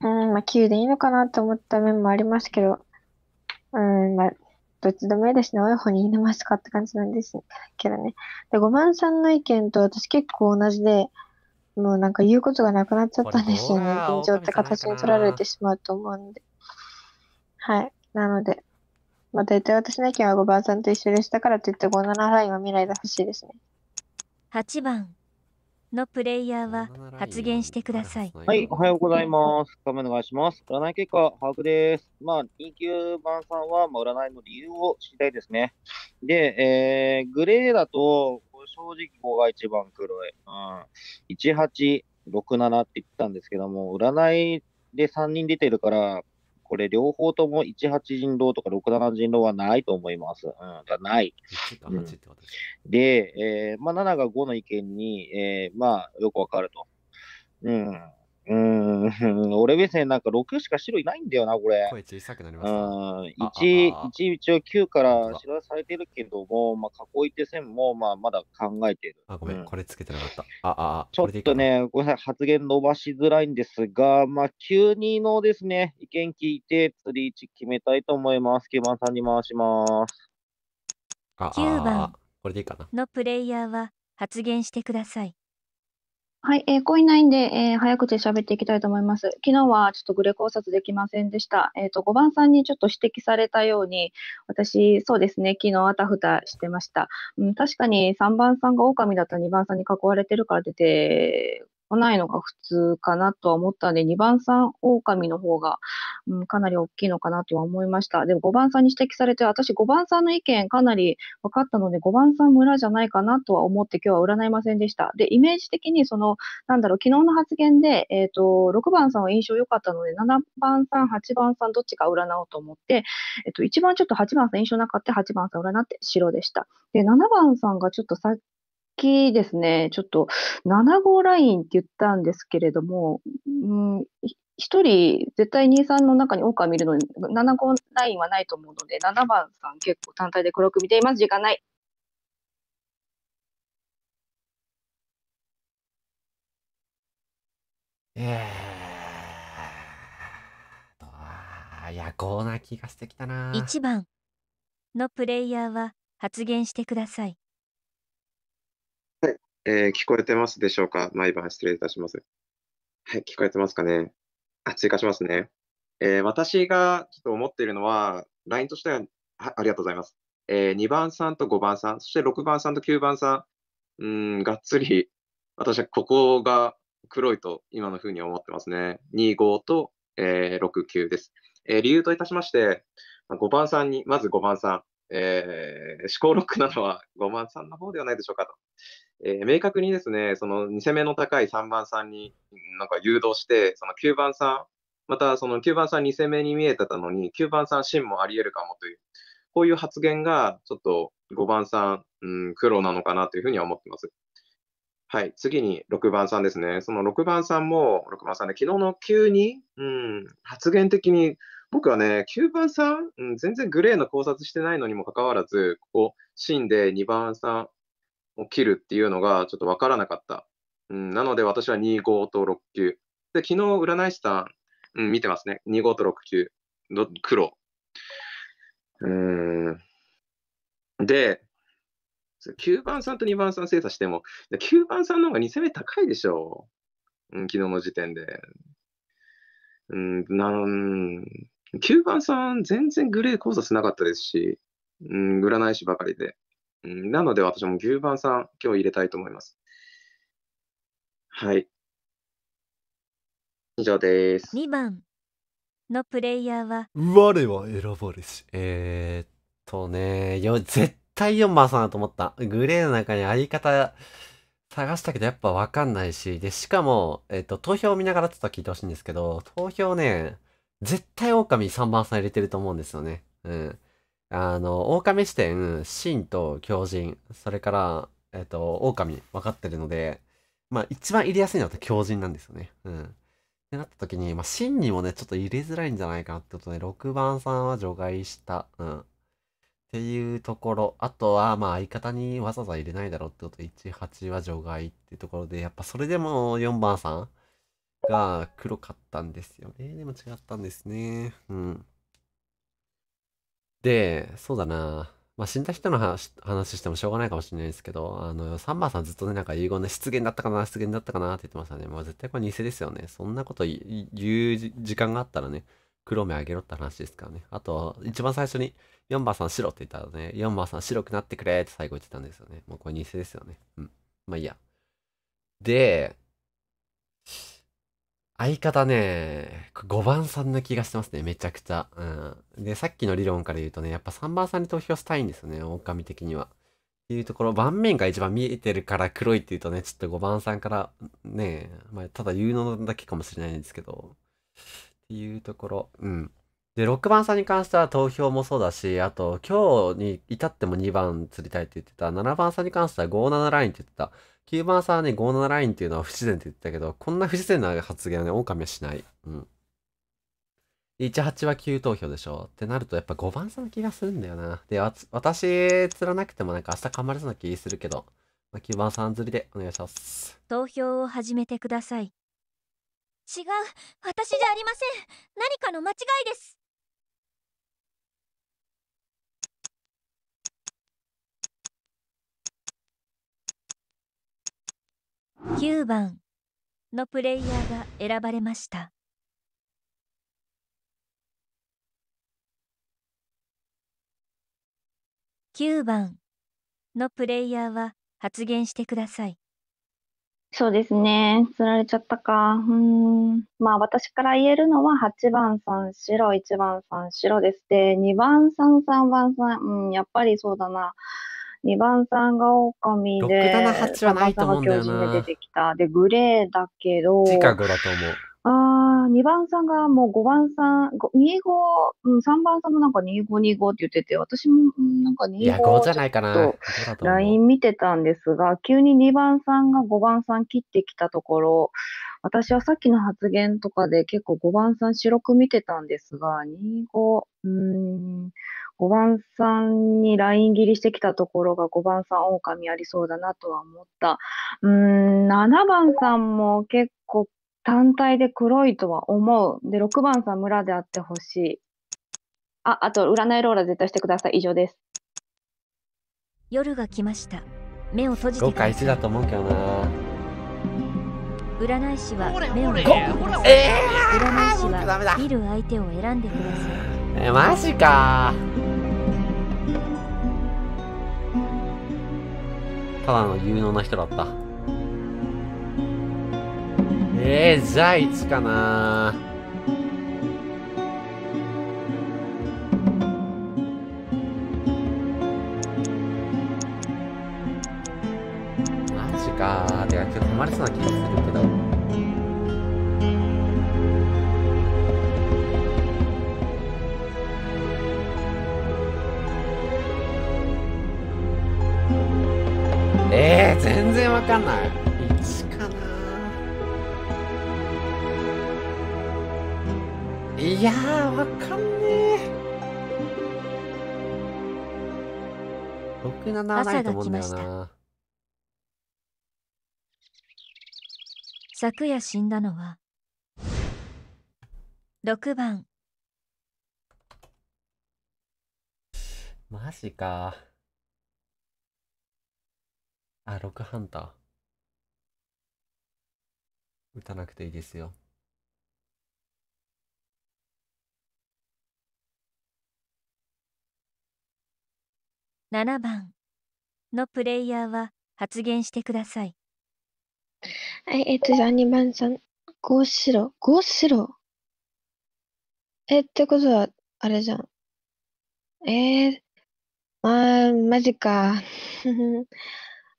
うん、まあ9でいいのかなと思った面もありますけど、うん、まあ、どっちでもいいですね。多い方に入れますかって感じなんですけどね。で、5番さんの意見と私結構同じで、もうなんか言うことがなくなっちゃったんですよね。現状って形に取られてしまうと思うんで。はい。なので、まあ、大体私の意見は5番さんと一緒でしたからといって57ラインは未来が欲しいですね。8番のプレイヤーは発言してください。はい、おはようございます。カメお願いします。占い結果、把握です。まあ、2 9番さんは、まあ、占いの理由を知りたいですね。で、えー、グレーだと、正直ここが一番黒い。うん。18、67って言ったんですけども、占いで3人出てるから、これ両方とも18人狼とか67人狼はないと思います。うん、だない。で、えー、まあ、7が5の意見に、えー、まあ、よくわかると。うん。うん、俺目線なんか6しか白いないんだよな、これ。声小さくなりますかん、1、1一応9から知らされてるけども、まあ、囲い手線も、まあ、まだ考えてる。あ、ごめうんこれつけてなかった。あ、あ、ちょっとね、ごめんなさい、発言伸ばしづらいんですが、まあ、急にのですね、意見聞いて、釣り位置決めたいと思います。9番さんに回します。9番これでいいかな。のプレイヤーは発言してください。はい、えー、コないんで、えー、早口で喋っていきたいと思います。昨日はちょっとグレ考察できませんでした。えっ、ー、と、5番さんにちょっと指摘されたように、私、そうですね、昨日あたふたしてました。うん、確かに3番さんが狼だったら2番さんに囲われてるから出てこないのが普通かなとは思ったんで、2番さん狼の方がうん、かなり大きいのかなとは思いました。でも5番さんに指摘されて、私5番さんの意見かなり分かったので、5番さん村じゃないかなとは思って今日は占いませんでした。で、イメージ的にその、なんだろう、昨日の発言で、えっ、ー、と、6番さんは印象良かったので、7番さん、8番さん、どっちか占おうと思って、えっ、ー、と、一番ちょっと8番さん印象なかった、8番さん占って白でした。で、7番さんがちょっとさっきですね、ちょっと7号ラインって言ったんですけれども、うん、1人、絶対2、3の中に多くは見るのに、7、5ラインはないと思うので、7番さん結構単体で黒く見ています。時間ない。えー、こうな気がしてきたな。1番のプレイヤーは発言してください。はい、えー、聞こえてますでしょうか毎晩失礼いたします。はい、聞こえてますかねあ追加しますね。えー、私がちょっと思っているのは、LINE としては、はありがとうございます。えー、2番さんと5番さん、そして6番さんと9番さん、うん、がっつり、私はここが黒いと今のふうに思ってますね。2、5と、えー、6、9です。えー、理由といたしまして、5番さんに、まず5番さん、えー、思考ロックなのは5番さんの方ではないでしょうかと。えー、明確にですね、その2攻めの高い3番さんになんか誘導して、その9番さん、またその9番さん2攻めに見えてたのに、9番さん芯もあり得るかもという、こういう発言がちょっと5番さん、うん、苦労なのかなというふうには思ってます。はい、次に6番さんですね。その6番さんも、6番さんね、昨日の急に、うん、発言的に、僕はね、9番さん、うん、全然グレーの考察してないのにもかかわらず、ここ、芯で2番さん、を切るっていうのがちょっと分からなかった。うん、なので私は2、5と6球。で、昨日占い師さん、うん、見てますね。2、5と6球。ど黒。うん。で、9番さんと2番さん精査しても、9番さんの方が2戦目高いでしょう。うん、昨日の時点で。うん、なん、9番さん全然グレー交差しなかったですし、うん、占い師ばかりで。うん、なので私も牛番さん、今日入れたいと思います。はい。以上です。2番のプレイヤーは我は選ばれし。えー、っとね、よ、絶対4番さんだと思った。グレーの中に相方探したけどやっぱわかんないし、で、しかも、えっと、投票を見ながらちょっと聞いてほしいんですけど、投票ね、絶対狼3番さん入れてると思うんですよね。うん。あの、狼視点、真と狂人、それから、えっ、と、狼、分かってるので、まあ、一番入れやすいのは狂人なんですよね。うん。ってなった時に、まあ、真にもね、ちょっと入れづらいんじゃないかなってことで、6番さんは除外した。うん。っていうところ。あとは、まあ、相方にわざわざ入れないだろうってこと、1、8は除外っていうところで、やっぱそれでも4番さんが黒かったんですよね。でも違ったんですね。うん。で、そうだな。まあ、死んだ人の話してもしょうがないかもしれないですけど、あの、サンバーさんずっとね、なんか遺言ね、失言だったかな、失言だったかなって言ってましたね。もう絶対これ偽ですよね。そんなこと言う時間があったらね、黒目あげろって話ですからね。あと、一番最初に4番さん白って言ったらね、4番さん白くなってくれって最後言ってたんですよね。もうこれ偽ですよね。うん。まあいいや。で、相方ね、5番さんな気がしてますね、めちゃくちゃ。うん。で、さっきの理論から言うとね、やっぱ3番さんに投票したいんですよね、狼的には。っていうところ、盤面が一番見えてるから黒いっていうとね、ちょっと5番さんからね、まあ、ただ有能だけかもしれないんですけど。っていうところ、うん。で、6番さんに関しては投票もそうだし、あと、今日に至っても2番釣りたいって言ってた、7番さんに関しては57ラインって言ってた。9番さんはね、57ラインっていうのは不自然って言ったけど、こんな不自然な発言はね、狼はしない。うん。18は9投票でしょってなるとやっぱ5番さんの気がするんだよな。で、私、釣らなくてもなんか明日頑張れそうな気するけど、まあ、9番さん釣りでお願いします。投票を始めてください。違う、私じゃありません。何かの間違いです。9番のプレイヤーが選ばれました。9番のプレイヤーは発言してください。そうですね。釣られちゃったか。うん。まあ私から言えるのは8番さん白、1番さん白です。で、2番さん、3番さん、うん、やっぱりそうだな。2番さんが狼で、678はないと思うんだよな。出てきた。で、グレーだけど、カだと思う。ああ、2番さんがもう5番さん、25、うん、3番さんもなんか2525って言ってて、私もなんか25。じゃないかな。ライン見てたんですが、急に2番さんが5番さん切ってきたところ、私はさっきの発言とかで結構5番さん白く見てたんですが、25、うん、5番さんにライン切りしてきたところが5番さん狼ありそうだなとは思った。うん、7番さんも結構単体で黒いとは思う。で、6番さん村であってほしい。あ、あと、占いローラ絶対してください。以上です。夜が来ました。目を閉じて。5か1だと思うけどな。占い師は目を閉じてだえー、占い師は見る相手を選んでください。え、マジかただの有能な人だった。えー、じゃあいつかなマジかー。てか今日まれそうな気がするけど。えー、全然わかんない1かないやーわかんねえ67はないと思うんだよな昨夜死んだのは6番マジか。あ、ロックハンター。打たなくていいですよ。7番のプレイヤーは発言してください。はい、えっと、じゃあ2番さん、5白、5白。え、ってことは、あれじゃん。えー、まあ、マジか。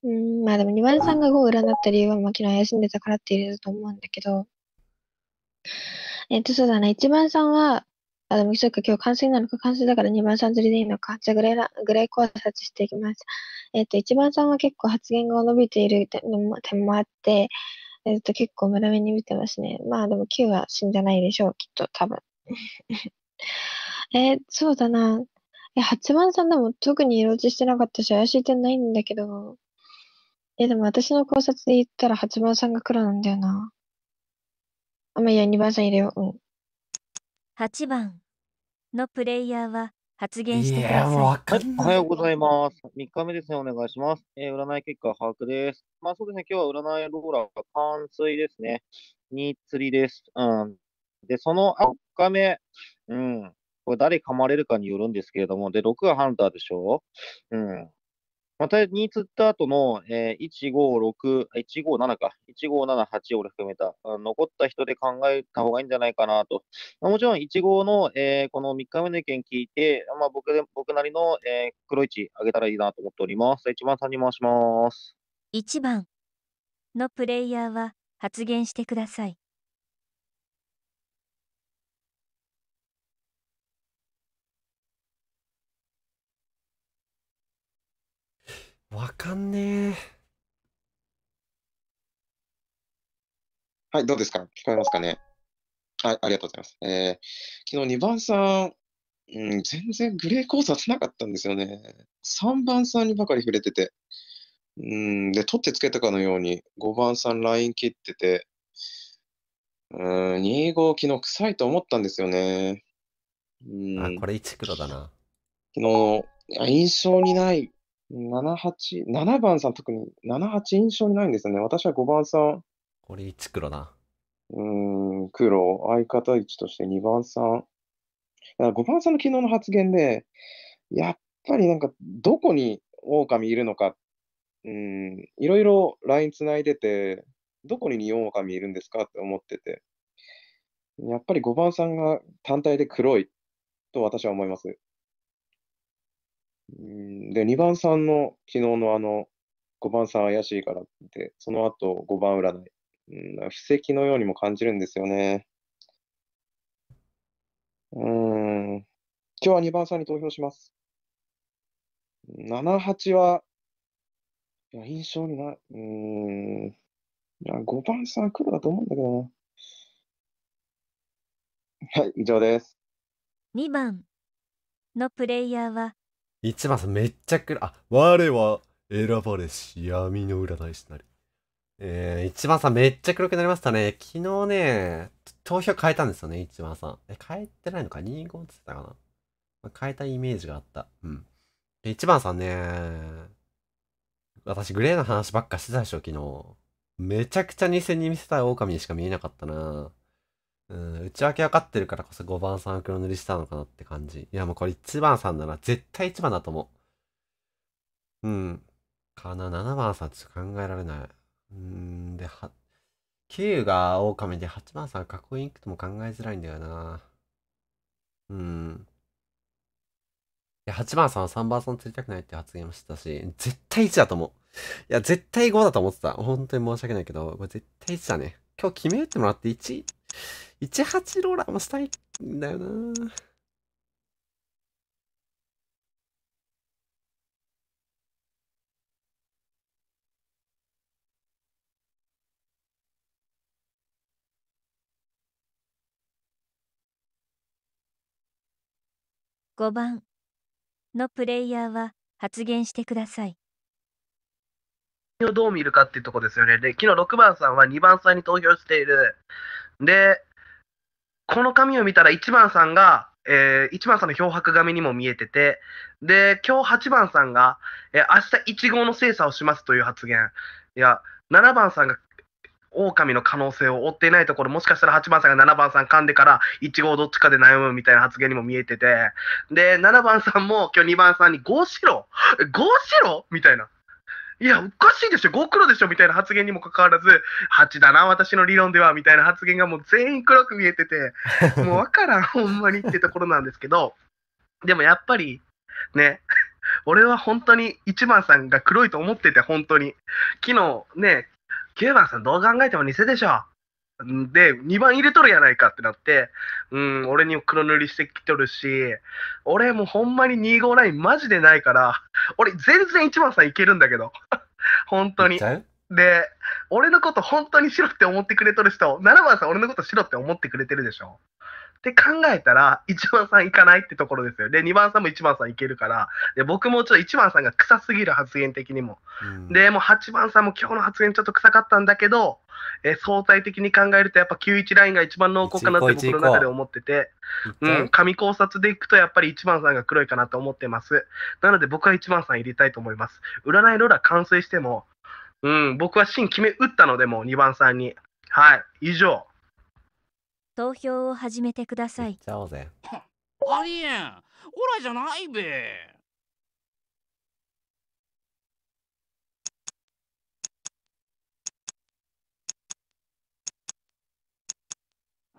うん、まあでも、二番さんが5を占った理由は、まあ昨日休んでたからって入れると思うんだけど、えっと、そうだな、1番さんは、あ、でも、そうか、今日完成なのか、完成だから2番さん釣りでいいのか、じゃあぐらいグぐらい考察していきます。えっと、1番さんは結構発言が伸びている点も点もあって、えっと、結構村目に見てますね。まあでも9は死んじゃないでしょう、きっと、多分。えー、そうだな。え、8番さんでも特に色落ちしてなかったし、怪しい点ないんだけど、え、でも私の考察で言ったら8番さんが黒なんだよな。あ、まあ、いや、2番さん入れよう。うん。8番のプレイヤーは発言してください。いや、かおはいようございます。3日目ですね、お願いします。えー占い結果把握です。まあそうですね、今日は占いローラーが完遂ですね。に釣りです。うん。で、その4日目、うん。これ誰噛まれるかによるんですけれども、で、6がハンターでしょうん。また2釣った後の、えー、156、157か、1578を含めた、残った人で考えた方がいいんじゃないかなと。まあ、もちろん1 5の、えー、この3日目の意見聞いて、まあ、僕で僕なりの、えー、黒1上げたらいいなと思っております。1番さんに回します。1番のプレイヤーは発言してください。わかんねえ。はい、どうですか聞こえますかねはい、ありがとうございます。えー、昨日2番さん、うん、全然グレーコースはなかったんですよね。3番さんにばかり触れてて。うん、で、取ってつけたかのように5番さんライン切ってて、うん、2号昨日臭いと思ったんですよね。うん、あ、これ1黒だな。昨日、印象にない7、番さん特に7、8印象にないんですよね。私は5番さん、俺1黒な。うん、黒、相方1として2番さん。5番さんの昨日の発言で、やっぱりなんか、どこに狼いるのか、うん、いろいろ LINE つないでて、どこに狼いるんですかって思ってて、やっぱり5番さんが単体で黒いと私は思います。うんで、2番さんの昨日のあの、5番さん怪しいからって、その後5番占い。うん、布石のようにも感じるんですよね。うん、今日は2番さんに投票します。7、8は、いや印象にない。うん、いや5番さん黒だと思うんだけどな。はい、以上です。2番のプレイヤーは一番さんめっちゃくら、あ、我は選ばれし闇の占い師なり。えー、一番さんめっちゃ黒くなりましたね。昨日ね、投票変えたんですよね、一番さん。え、変えてないのか ?25 って言ってたかな、まあ、変えたイメージがあった。うん。一番さんね、私グレーの話ばっかしてたでしょ、昨日。めちゃくちゃ偽に見せたい狼にしか見えなかったな。うん、内訳分かってるからこそ5番さんを黒塗りしたのかなって感じ。いや、もうこれ1番さんなら絶対1番だと思う。うん。かな、7番さんちって考えられない。うん、で、は、9が狼で8番さんかっこいいくとも考えづらいんだよな。うん。いや、8番さんは3番さん釣りたくないって発言もしてたし、絶対1だと思う。いや、絶対5だと思ってた。本当に申し訳ないけど、これ絶対1だね。今日決めてもらって1、18ローラーもしたいんだよな5番のプレイヤーは発言してください。をどう見るかっていうところですよね。で、昨日6番さんは2番さんに投票している。で、この紙を見たら1番さんが、えー、1番さんの漂白紙にも見えてて、で、今日8番さんが、えー、明日1号の精査をしますという発言。いや、7番さんが狼の可能性を追っていないところ、もしかしたら8番さんが7番さん噛んでから1号どっちかで悩むみたいな発言にも見えてて、で、7番さんも今日2番さんに、5ーシ ?5 ゴーみたいな。いや、おかしいでしょ、ご苦労でしょみたいな発言にもかかわらず、8だな、私の理論ではみたいな発言がもう全員黒く見えてて、もう分からん、ほんまにってところなんですけど、でもやっぱりね、俺は本当に1番さんが黒いと思ってて、本当に。昨日ね、9番さんどう考えても偽でしょ。で、2番入れとるやないかってなって、うん、俺に黒塗りしてきとるし、俺もうほんまに25ラインマジでないから、俺全然1番さんいけるんだけど、本当に。で、俺のこと本当にしろって思ってくれとる人、7番さん俺のことしろって思ってくれてるでしょ。って考えたら、1番さん行かないってところですよ。で、2番さんも1番さんいけるから、で、僕もちょっと1番さんが臭すぎる発言的にも。うん、で、もう8番さんも今日の発言ちょっと臭かったんだけど、え相対的に考えるとやっぱ91ラインが一番濃厚かなって僕の中で思ってて、うん、紙考察でいくとやっぱり1番さんが黒いかなと思ってます。なので僕は1番さん入れたいと思います。占いローラ完成しても、うん、僕は芯決め打ったのでもう2番さんに。はい、以上。投票を始めてください。ちゃおうぜ。ありえん。オラじゃないべ。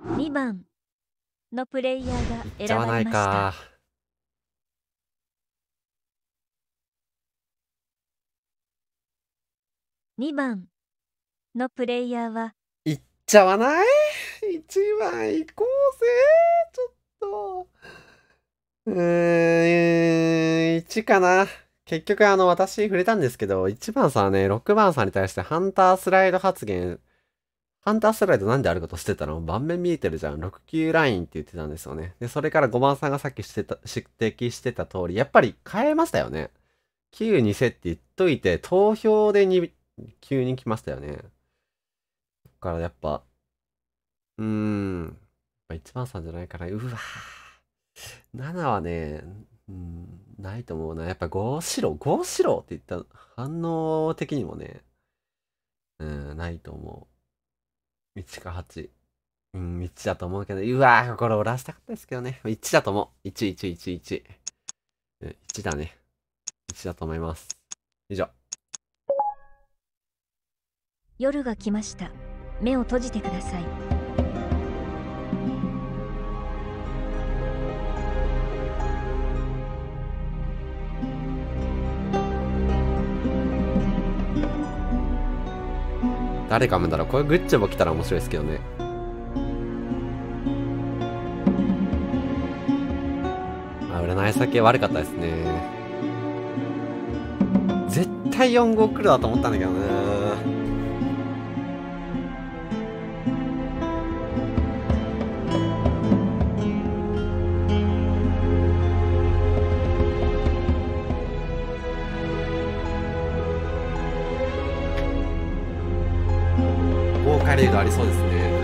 2番のプレイヤーが選ばれました2番のプレイヤーはいっちゃわない番行こうぜちょっと。うーん、1かな。結局あの、私触れたんですけど、1番さんはね、6番さんに対してハンタースライド発言、ハンタースライドなんであることしてたの盤面見えてるじゃん。6級ラインって言ってたんですよね。で、それから5番さんがさっきしてた指摘してた通り、やっぱり変えましたよね。9にせって言っといて、投票でに急に来ましたよね。だからやっぱ、うーん。ま1番さんじゃないから、うわ7はね、うん、ないと思うな。やっぱ5白、5白って言った反応的にもね、うん、ないと思う。1か8。うん、1だと思うけど、うわ心こ折らしたかったですけどね。1だと思う。1、1、1、1。うん、1だね。1だと思います。以上。夜が来ました。目を閉じてください。誰かむんだろうこれグッチョも来たら面白いですけどねあ占い先悪かったですね絶対4号来るだと思ったんだけどねカレードありそうですね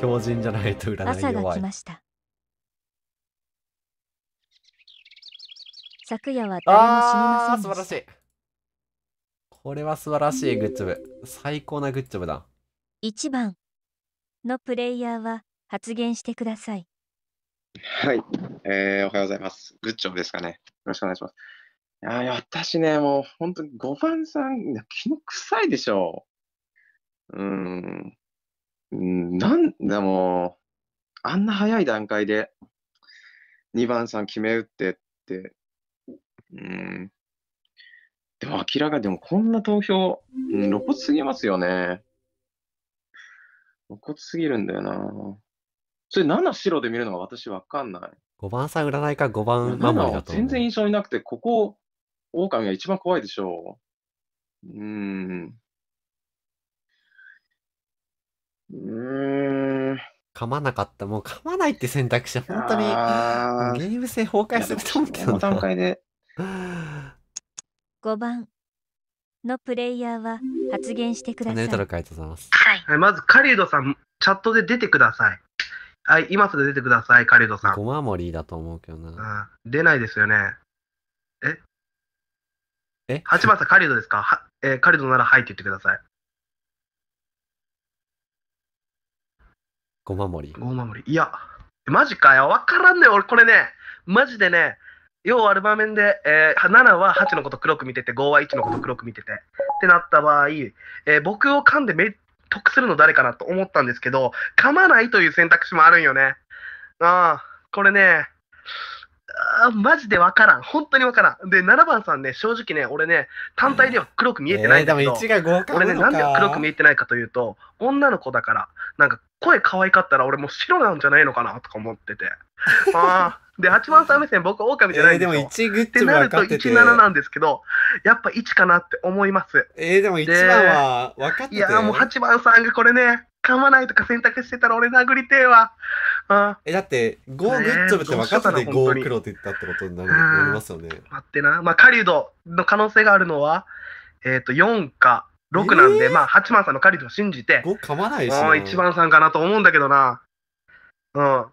強靭 じゃないと占い弱い昨夜は誰も死にません素晴らしいこれは素晴らしいグッジョブ最高なグッジョブだ1番のプレイヤーは発言してくださいはい、えー、おはようございます。グッジョブですかね。よろしくお願いします。いや私ね、もう本当に5番さん、気の臭いでしょう。うん。なんだもう、あんな早い段階で2番さん決め打ってって、うん。でも明らかに、でもこんな投票、露骨すぎますよね。露骨すぎるんだよな。それ7白で見るのが私わかんない。5番さん占いか5番守りだと。全然印象になくて、ここ、狼が一番怖いでしょう。うん。うん。噛まなかった。もう噛まないって選択肢は本当にゲーム性崩壊すると思ってたの段階で。5 番のプレイヤーは発言してください。はい、まずカリウドさん、チャットで出てください。はい、今すぐ出てください、カリドさん。ごまもりだと思うけどな。出ないですよね。ええ八番さん、カリドですかは、えー、カリドならはいって言ってください。ごまもり。ごまもり。いや、マジかよ。わからんね俺、これね、マジでね、要はある場面で、えー、7は8のこと黒く見てて、5は1のこと黒く見てて。ってなった場合、えー、僕を噛んでめっ得するの誰かなと思ったんですけど、噛まないという選択肢もあるんよね。ああ、これね、あマジで分からん。本当に分からん。で、7番さんね、正直ね、俺ね、単体では黒く見えてないんだけど、えー、俺ね、なんで黒く見えてないかというと、女の子だから、なんか声可愛かったら俺もう白なんじゃないのかなとか思ってて。ああ。で、八番さん目線、僕、狼じゃないですょ、えー、でも1グッチも分かってて。ってなると17なんですけど、やっぱ1かなって思います。えー、でも1番は分かってて。いや、もう8番さんがこれね、噛まないとか選択してたら俺殴りてえわ。え、だって、5グッジョブって分かってて5黒って言ったってことになりますよね。待ってな。まあ、狩人の可能性があるのは、えっ、ー、と、4か6なんで、えー、まあ、8番さんの狩人を信じて、5噛まないしな。1番さんかなと思うんだけどな。うん。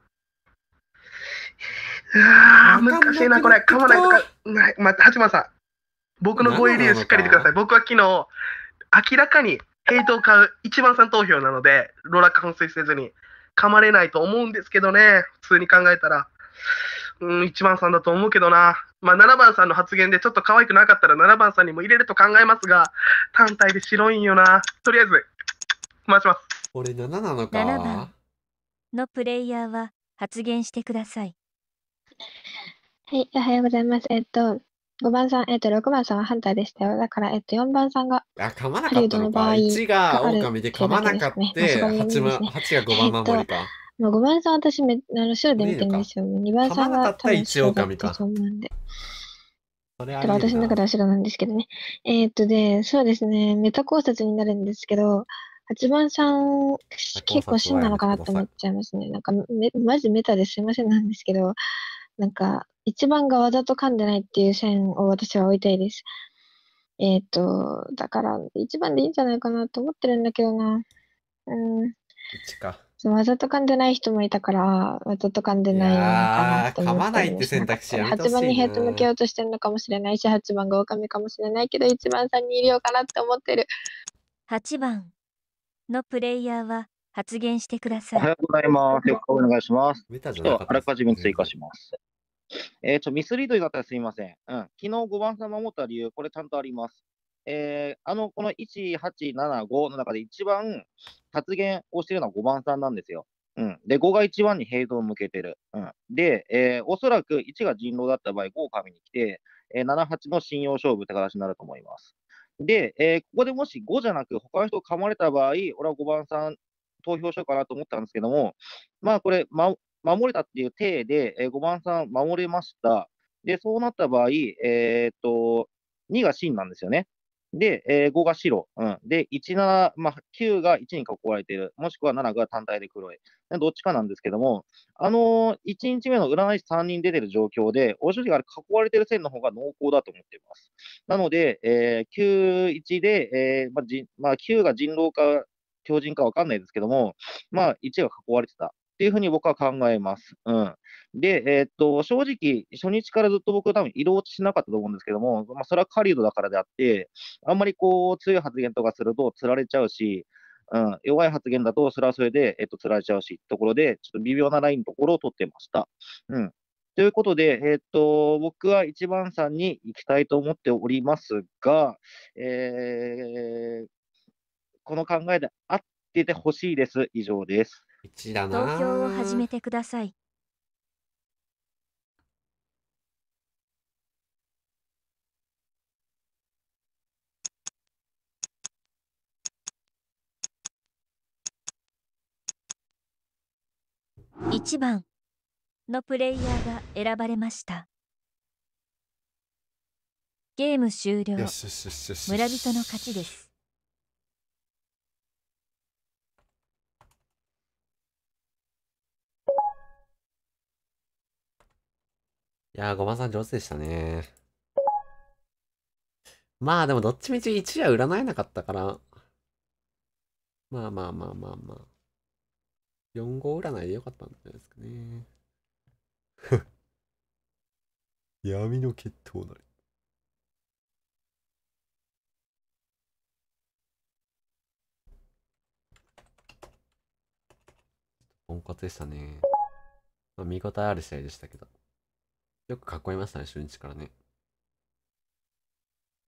あ難しいな、これ。噛まないとか。ない。って八幡さん。僕の合意理由しっかり言ってください。僕は昨日、明らかにヘイトを買う一番さん投票なので、ローラー完遂せずに噛まれないと思うんですけどね。普通に考えたら。うん、1番さんだと思うけどな。まあ、7番さんの発言でちょっと可愛くなかったら7番さんにも入れると考えますが、単体で白いんよな。とりあえず、回します。俺7なのか。7番のプレイヤーは発言してください。はい、おはようございます。えっと、5番さん、えっと、6番さんはハンターでしたよ。だから、えっと、4番さんが、あ、噛まなかったのか。ハリウッドの1ががある狼で噛まなかった。ねまあそ8が5番守りか。もう5番さん私め、あの、白で見てるんですよ。2番さんが多分白だったと思うんで。それあか私の中では白なんですけどね。えーっとで、そうですね、メタ考察になるんですけど、8番さん、結構真なのかなと思っちゃいますね。なんかマジメタですいませんなんですけど、なんか、一番がわざと噛んでないっていう線を私は置いたいです。えっ、ー、と、だから、一番でいいんじゃないかなと思ってるんだけどな。うん。そか。わざと噛んでない人もいたから、わざと噛んでないかなと思った噛まないって選択肢や8番にヘッド向けようとしてるのかもしれないし、8番が狼かもしれないけど、1番さんにいれようかなって思ってる。8番のプレイヤーは発言してください。おはようございます。よろしくお願いします。ちょっとあらかじめ追加します。えー、ちょミスリードになったらすみません。うん、昨日5番さん守った理由、これちゃんとあります。えー、あの、この1875の中で一番発言をしているのは5番さんなんですよ。うん、で、5が一番に平等を向けてる。うん、で、えー、おそらく1が人狼だった場合、5をみに来て、えー、7、8の信用勝負って形になると思います。で、えー、ここでもし5じゃなく、他の人を噛まれた場合、俺は5番さん投票しようかなと思ったんですけども、まあこれ、ま、守れたっていう体で、えー、5番さん守れました。で、そうなった場合、えー、っと、2が真なんですよね。で、えー、5が白、うん。で、1、7、まあ、9が1に囲われている。もしくは7が単体で黒い。どっちかなんですけども、あのー、1日目の占い師3人出てる状況で、お正直あれ囲われてる線の方が濃厚だと思っています。なので、えー、9、1で、えーまあじまあ、9が人狼化強靭かわかんないですけども、まあ、1が囲われてたっていうふうに僕は考えます。うん。で、えー、っと、正直、初日からずっと僕多分色落ちしなかったと思うんですけども、まあ、それは狩人だからであって、あんまりこう、強い発言とかするとつられちゃうし、うん、弱い発言だと、それはそれで、えっと、釣られちゃうし、ところで、ちょっと微妙なラインのところを取ってました。うん。ということで、えっと、僕は1番さんに行きたいと思っておりますが、えー、この考えで合っててほしいです。以上です。投票を始めてください。1番のプレイヤーが選ばれましたゲーム終了村人の勝ちですいやー、ごまさん上手でしたね。まあでもどっちみち1夜占えなかったから。まあまあまあまあまあ。4号占いでよかったんじゃないですかね。闇の決闘なり。ポンコツでしたね。まあ、見応えある試合でしたけど。よく囲いましたね、初日からね。